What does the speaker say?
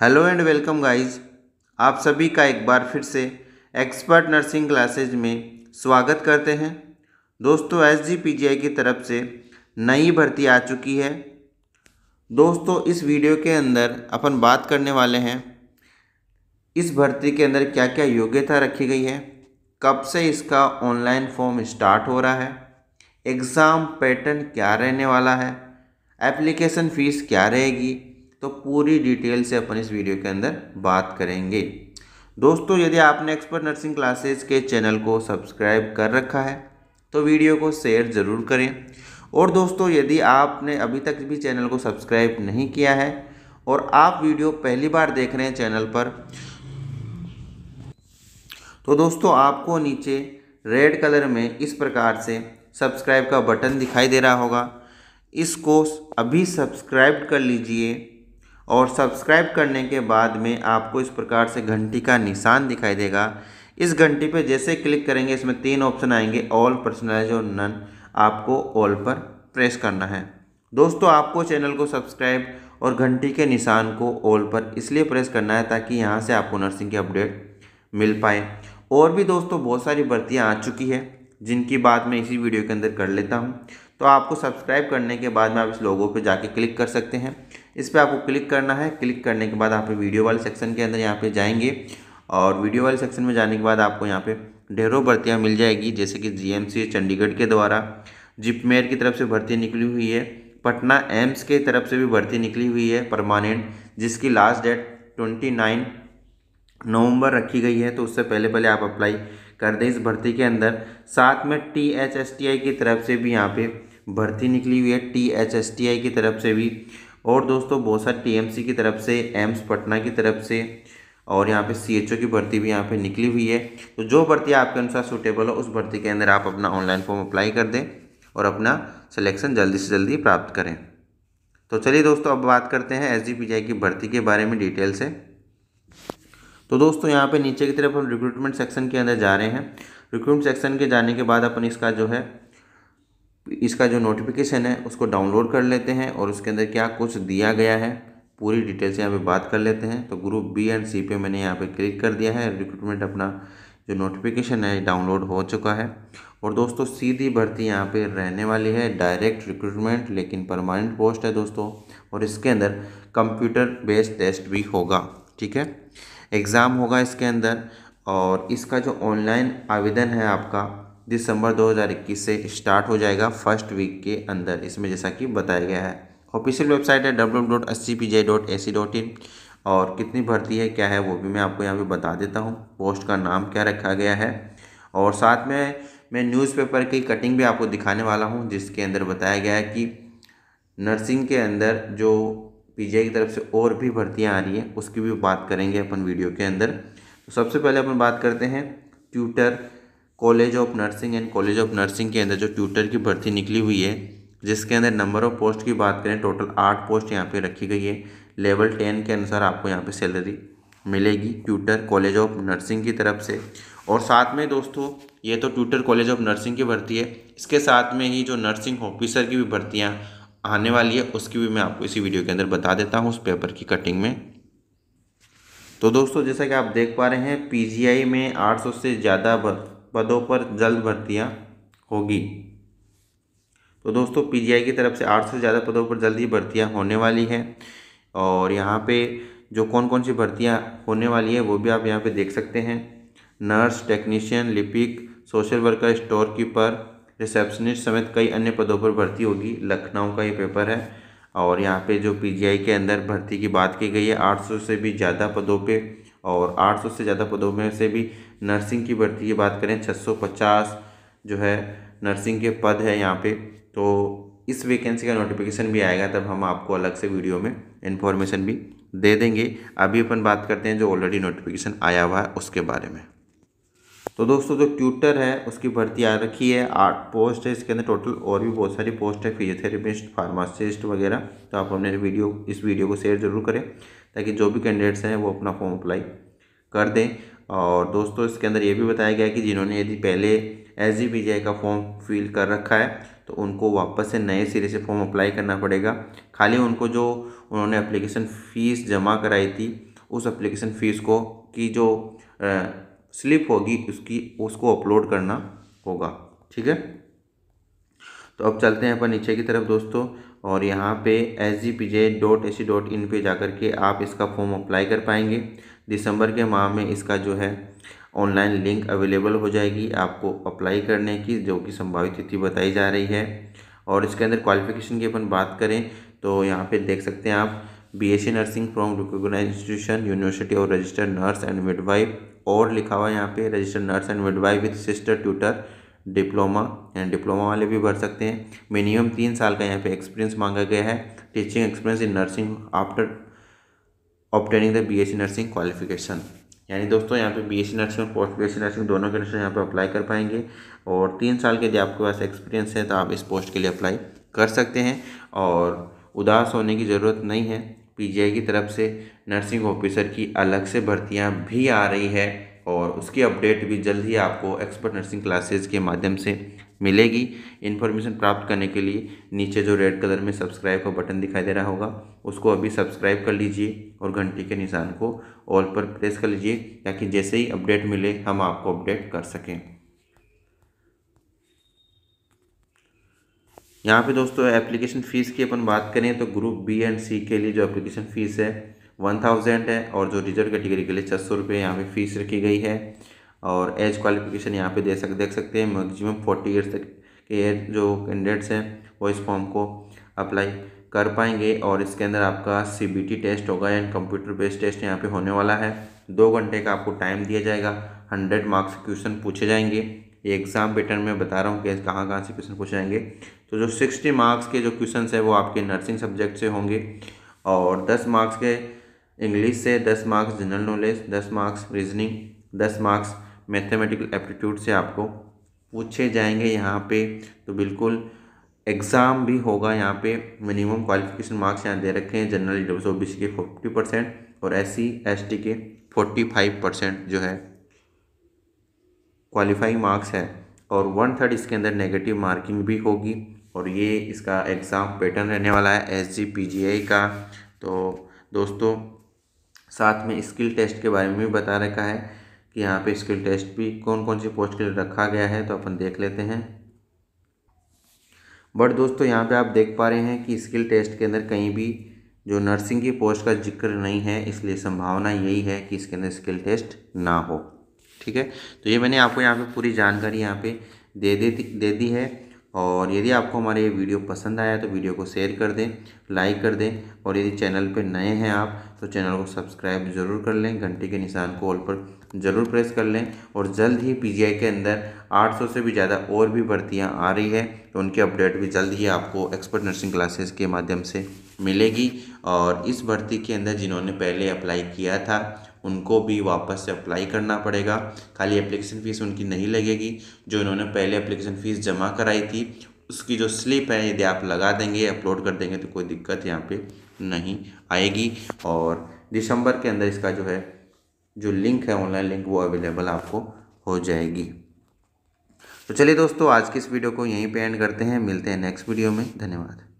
hello and welcome guys आप सभी का एक बार फिर से एक्सपर्ट नर्सिंग क्लासेज में स्वागत करते हैं दोस्तों एस जी पी जी आई की तरफ से नई भर्ती आ चुकी है दोस्तों इस वीडियो के अंदर अपन बात करने वाले हैं इस भर्ती के अंदर क्या क्या योग्यता रखी गई है कब से इसका ऑनलाइन फॉर्म स्टार्ट हो रहा है एग्ज़ाम पैटर्न क्या रहने वाला है एप्लीकेशन फ़ीस क्या रहेगी तो पूरी डिटेल से अपन इस वीडियो के अंदर बात करेंगे दोस्तों यदि आपने एक्सपर्ट नर्सिंग क्लासेस के चैनल को सब्सक्राइब कर रखा है तो वीडियो को शेयर ज़रूर करें और दोस्तों यदि आपने अभी तक भी चैनल को सब्सक्राइब नहीं किया है और आप वीडियो पहली बार देख रहे हैं चैनल पर तो दोस्तों आपको नीचे रेड कलर में इस प्रकार से सब्सक्राइब का बटन दिखाई दे रहा होगा इसको अभी सब्सक्राइब कर लीजिए और सब्सक्राइब करने के बाद में आपको इस प्रकार से घंटी का निशान दिखाई देगा इस घंटी पर जैसे क्लिक करेंगे इसमें तीन ऑप्शन आएंगे ऑल पर्सनलाइज और नन आपको ऑल पर प्रेस करना है दोस्तों आपको चैनल को सब्सक्राइब और घंटी के निशान को ऑल पर इसलिए प्रेस करना है ताकि यहाँ से आपको नर्सिंग की अपडेट मिल पाए और भी दोस्तों बहुत सारी भर्तियाँ आ चुकी है जिनकी बात मैं इसी वीडियो के अंदर कर लेता हूँ तो आपको सब्सक्राइब करने के बाद में आप इस लोगों पर जाके क्लिक कर सकते हैं इस पर आपको क्लिक करना है क्लिक करने के बाद आप वीडियो वाले सेक्शन के अंदर यहाँ पे जाएंगे और वीडियो वाले सेक्शन में जाने के बाद आपको यहाँ पे ढेरों भर्तियाँ मिल जाएगी जैसे कि जी चंडीगढ़ के द्वारा जिपमेयर की तरफ से भर्ती निकली हुई है पटना एम्स के तरफ से भी भर्ती निकली हुई है परमानेंट जिसकी लास्ट डेट ट्वेंटी नाइन नवंबर रखी गई है तो उससे पहले पहले आप अप्लाई कर दें इस भर्ती के अंदर साथ में T H S T I की तरफ से भी यहाँ पे भर्ती निकली हुई है T H S T I की तरफ से भी और दोस्तों बहुत सारे टीएमसी की तरफ से एम्स पटना की तरफ से और यहाँ पे सी की भर्ती भी यहाँ पे निकली हुई है तो जो भर्ती आपके अनुसार सूटेबल हो उस भर्ती के अंदर आप अपना ऑनलाइन फॉर्म अप्लाई कर दें और अपना सिलेक्शन जल्दी से जल्दी प्राप्त करें तो चलिए दोस्तों अब बात करते हैं एस की भर्ती के बारे में डिटेल से तो दोस्तों यहाँ पे नीचे की तरफ हम रिक्रूटमेंट सेक्शन के अंदर जा रहे हैं रिक्रूटमेंट सेक्शन के जाने के बाद अपन इसका जो है इसका जो नोटिफिकेशन है उसको डाउनलोड कर लेते हैं और उसके अंदर क्या कुछ दिया गया है पूरी डिटेल से यहाँ पे बात कर लेते हैं तो ग्रुप बी एंड सी पे मैंने यहाँ पे क्लिक कर दिया है रिक्रूटमेंट अपना जो नोटिफिकेशन है डाउनलोड हो चुका है और दोस्तों सीधी भर्ती यहाँ पे रहने वाली है डायरेक्ट रिक्रूटमेंट लेकिन परमानेंट पोस्ट है दोस्तों और इसके अंदर कंप्यूटर बेस्ड टेस्ट भी होगा ठीक है एग्ज़ाम होगा इसके अंदर और इसका जो ऑनलाइन आवेदन है आपका दिसंबर 2021 से स्टार्ट हो जाएगा फर्स्ट वीक के अंदर इसमें जैसा कि बताया गया है ऑफिशियल वेबसाइट है डब्ल्यू और कितनी भर्ती है क्या है वो भी मैं आपको यहाँ पे बता देता हूँ पोस्ट का नाम क्या रखा गया है और साथ में मैं न्यूज़पेपर की कटिंग भी आपको दिखाने वाला हूँ जिसके अंदर बताया गया है कि नर्सिंग के अंदर जो पीजीआई की तरफ से और भी भर्तियाँ आ रही हैं उसकी भी बात करेंगे अपन वीडियो के अंदर तो सबसे पहले अपन बात करते हैं tutor college of nursing and college of nursing के अंदर जो ट्यूटर की भर्ती निकली हुई है जिसके अंदर नंबर ऑफ पोस्ट की बात करें टोटल आठ पोस्ट यहाँ पे रखी गई है लेवल टेन के अनुसार आपको यहाँ पे सैलरी मिलेगी ट्यूटर कॉलेज ऑफ नर्सिंग की तरफ से और साथ में दोस्तों ये तो ट्यूटर कॉलेज ऑफ नर्सिंग की भर्ती है इसके साथ में ही जो नर्सिंग ऑफिसर की भी भर्तियाँ आने वाली है उसकी भी मैं आपको इसी वीडियो के अंदर बता देता हूँ उस पेपर की कटिंग में तो दोस्तों जैसा कि आप देख पा रहे हैं पीजीआई में 800 से ज़्यादा पदों पर जल्द भर्तियाँ होगी तो दोस्तों पीजीआई की तरफ से 800 से ज़्यादा पदों पर जल्दी भर्तियाँ होने वाली हैं और यहाँ पे जो कौन कौन सी भर्तियाँ होने वाली हैं वो भी आप यहाँ पे देख सकते हैं नर्स टेक्नीशियन लिपिक social worker store keeper receptionist समेत कई अन्य पदों पर भर्ती होगी लखनऊ का ये पेपर है और यहाँ पे जो पीजीआई के अंदर भर्ती की बात की गई है आठ से भी ज़्यादा पदों पर और आठ से ज़्यादा पदों में से भी नर्सिंग की भर्ती की बात करें 650 जो है नर्सिंग के पद है यहाँ पे तो इस वैकेंसी का नोटिफिकेशन भी आएगा तब हम आपको अलग से वीडियो में इन्फॉर्मेशन भी दे देंगे अभी अपन बात करते हैं जो ऑलरेडी नोटिफिकेशन आया हुआ है उसके बारे में तो दोस्तों जो ट्यूटर है उसकी भर्ती आ रखी है आठ पोस्ट है इसके अंदर टोटल और भी बहुत सारी पोस्ट है फिजियोथेरेपिस्ट फार्मासिस्ट वगैरह तो आप अपने वीडियो इस वीडियो को शेयर ज़रूर करें ताकि जो भी कैंडिडेट्स हैं वो अपना फॉर्म अप्लाई कर दें और दोस्तों इसके अंदर ये भी बताया गया है कि जिन्होंने यदि पहले एस जी पी आई का फॉर्म फिल कर रखा है तो उनको वापस से नए सिरे से फॉर्म अप्लाई करना पड़ेगा खाली उनको जो उन्होंने अप्लीकेशन फ़ीस जमा कराई थी उस एप्लीकेशन फ़ीस को की जो स्लिप होगी उसकी उसको अपलोड करना होगा ठीक है तो अब चलते हैं अपन नीचे की तरफ दोस्तों और यहाँ पे S G P J dot A C dot in पर जाकर के आप इसका फॉर्म अप्लाई कर पाएंगे दिसंबर के माह में इसका जो है ऑनलाइन लिंक अवेलेबल हो जाएगी आपको अप्लाई करने की जो कि संभावित तिथि बताई जा रही है और इसके अंदर क्वालिफिकेशन की अपन बात करें तो यहाँ पे देख सकते हैं आप B S nursing from recognise institution university और रजिस्टर्ड नर्स एंड मिडवाइफ और लिखा हुआ है यहाँ पे registered nurse and midwife with sister tutor diploma यानी डिप्लोमा वाले भी भर सकते हैं मिनिमम तीन साल का यहाँ पे एक्सपीरियंस मांगा गया है teaching experience in nursing after obtaining the B S C nursing qualification यानी दोस्तों यहाँ पे बीएससी नर्सिंग और पोस्ट बीएससी नर्सिंग दोनों के नर्सिंग यहाँ पे अप्लाई कर पाएंगे और तीन साल के यदि आपके पास एक्सपीरियंस है तो आप इस पोस्ट के लिए अप्लाई कर सकते हैं और उदास होने की ज़रूरत नहीं है पी की तरफ से नर्सिंग ऑफिसर की अलग से भर्तियाँ भी आ रही है और उसकी अपडेट भी जल्द ही आपको एक्सपर्ट नर्सिंग क्लासेस के माध्यम से मिलेगी इन्फॉर्मेशन प्राप्त करने के लिए नीचे जो रेड कलर में सब्सक्राइब का बटन दिखाई दे रहा होगा उसको अभी सब्सक्राइब कर लीजिए और घंटी के निशान को ऑल पर प्रेस कर लीजिए ताकि जैसे ही अपडेट मिले हम आपको अपडेट कर सकें यहाँ पे दोस्तों एप्लीकेशन फ़ीस की अपन बात करें तो ग्रुप बी एंड सी के लिए जो एप्लीकेशन फ़ीस है वन थाउजेंड है और जो रिजर्व कैटेगरी के लिए छः सौ रुपये यहाँ पर फीस रखी गई है और एज क्वालिफिकेशन यहाँ पे दे सक देख सकते हैं मैक्सिमम फोर्टी ईयर्स तक के एज जो कैंडिडेट्स हैं वो इस फॉर्म को अप्लाई कर पाएंगे और इसके अंदर आपका सीबीटी टेस्ट होगा एंड कंप्यूटर बेस्ड टेस्ट यहाँ पे होने वाला है दो घंटे का आपको टाइम दिया जाएगा हंड्रेड मार्क्स क्वेश्चन पूछे जाएंगे एग्ज़ाम पैटर्न में बता रहा हूँ कि कहाँ कहाँ से क्वेश्चन पूछे जाएंगे तो जो सिक्सटी मार्क्स के जो क्वेश्चन है वो आपके नर्सिंग सब्जेक्ट से होंगे और दस मार्क्स के इंग्लिश से दस मार्क्स जनरल नॉलेज दस मार्क्स रीजनिंग दस मार्क्स मैथमेटिकल एप्टीट्यूड से आपको पूछे जाएंगे यहाँ पे तो बिल्कुल एग्ज़ाम भी होगा यहाँ पे मिनिमम क्वालिफिकेशन मार्क्स यहाँ दे रखे हैं general W O B C के फोर्टी परसेंट और एस सी एस टी के फोर्टी फाइव परसेंट जो है क्वालिफाइंग मार्क्स है और वन थर्ड इसके अंदर नेगेटिव मार्किंग भी होगी और ये इसका एग्ज़ाम पैटर्न रहने वाला है एस जी पी जी आई का तो दोस्तों साथ में स्किल टेस्ट के बारे में भी बता रखा है कि यहाँ पे स्किल टेस्ट भी कौन कौन सी पोस्ट के लिए रखा गया है तो अपन देख लेते हैं बट दोस्तों यहाँ पे आप देख पा रहे हैं कि स्किल टेस्ट के अंदर कहीं भी जो नर्सिंग की पोस्ट का जिक्र नहीं है इसलिए संभावना यही है कि इसके अंदर स्किल टेस्ट ना हो ठीक है तो ये मैंने आपको यहाँ पर पूरी जानकारी यहाँ पर दे दे दे दी है और यदि आपको हमारे ये वीडियो पसंद आया तो वीडियो को शेयर कर दें लाइक कर दें और यदि चैनल पर नए हैं आप तो चैनल को सब्सक्राइब ज़रूर कर लें घंटे के निशान को ऑल पर ज़रूर प्रेस कर लें और जल्द ही पी के अंदर 800 से भी ज़्यादा और भी भर्तियाँ आ रही है तो उनके अपडेट भी जल्द ही आपको एक्सपर्ट नर्सिंग क्लासेस के माध्यम से मिलेगी और इस भर्ती के अंदर जिन्होंने पहले अप्लाई किया था उनको भी वापस से अप्लाई करना पड़ेगा खाली एप्लीकेशन फ़ीस उनकी नहीं लगेगी जो इन्होंने पहले एप्लीकेशन फ़ीस जमा कराई थी उसकी जो स्लिप है यदि आप लगा देंगे अपलोड कर देंगे तो कोई दिक्कत यहाँ पे नहीं आएगी और दिसंबर के अंदर इसका जो है जो लिंक है ऑनलाइन लिंक वो अवेलेबल आपको हो जाएगी तो चलिए दोस्तों आज की इस वीडियो को यहीं पे एंड करते हैं मिलते हैं नेक्स्ट वीडियो में धन्यवाद